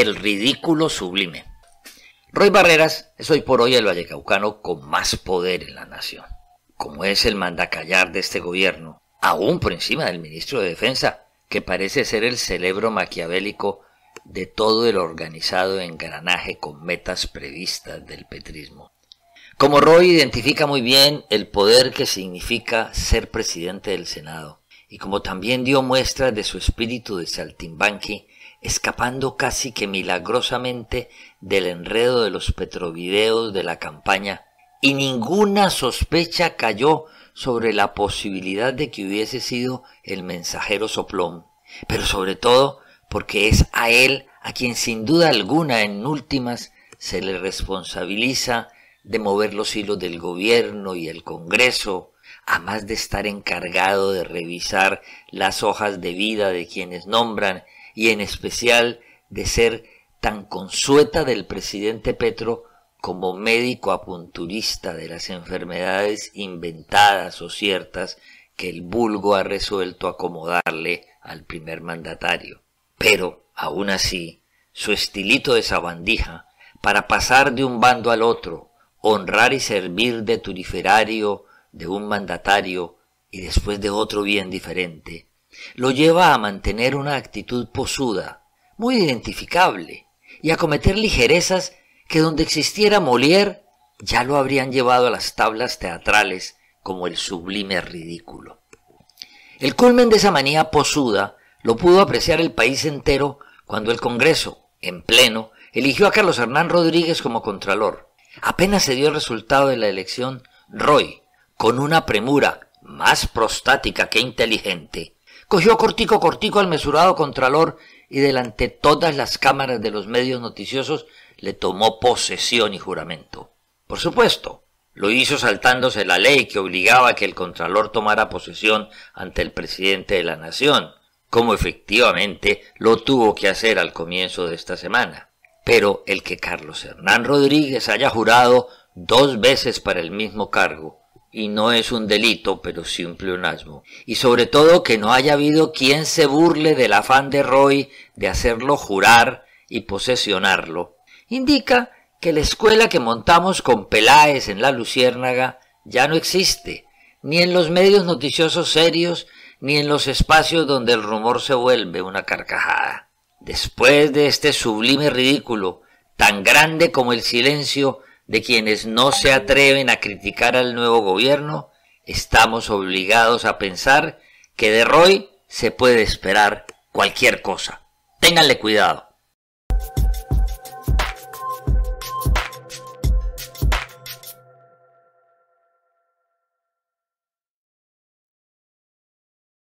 el ridículo sublime. Roy Barreras es hoy por hoy el vallecaucano con más poder en la nación. Como es el mandacallar de este gobierno, aún por encima del ministro de Defensa, que parece ser el celebro maquiavélico de todo el organizado engranaje con metas previstas del petrismo. Como Roy identifica muy bien el poder que significa ser presidente del Senado, y como también dio muestra de su espíritu de saltimbanqui escapando casi que milagrosamente del enredo de los petrovideos de la campaña, y ninguna sospecha cayó sobre la posibilidad de que hubiese sido el mensajero soplón, pero sobre todo porque es a él a quien sin duda alguna en últimas se le responsabiliza de mover los hilos del gobierno y el Congreso, a más de estar encargado de revisar las hojas de vida de quienes nombran y en especial de ser tan consueta del presidente Petro como médico apunturista de las enfermedades inventadas o ciertas que el vulgo ha resuelto acomodarle al primer mandatario. Pero, aun así, su estilito de sabandija, para pasar de un bando al otro, honrar y servir de turiferario de un mandatario y después de otro bien diferente, lo lleva a mantener una actitud posuda, muy identificable, y a cometer ligerezas que donde existiera Molière ya lo habrían llevado a las tablas teatrales como el sublime ridículo. El culmen de esa manía posuda lo pudo apreciar el país entero cuando el Congreso, en pleno, eligió a Carlos Hernán Rodríguez como Contralor. Apenas se dio el resultado de la elección, Roy, con una premura más prostática que inteligente, cogió cortico cortico al mesurado contralor y delante todas las cámaras de los medios noticiosos le tomó posesión y juramento. Por supuesto, lo hizo saltándose la ley que obligaba a que el contralor tomara posesión ante el presidente de la nación, como efectivamente lo tuvo que hacer al comienzo de esta semana. Pero el que Carlos Hernán Rodríguez haya jurado dos veces para el mismo cargo y no es un delito, pero sí un pleonasmo. Y sobre todo que no haya habido quien se burle del afán de Roy de hacerlo jurar y posesionarlo, indica que la escuela que montamos con Peláez en la Luciérnaga ya no existe, ni en los medios noticiosos serios, ni en los espacios donde el rumor se vuelve una carcajada. Después de este sublime ridículo, tan grande como el silencio, de quienes no se atreven a criticar al nuevo gobierno, estamos obligados a pensar que de Roy se puede esperar cualquier cosa. Ténganle cuidado.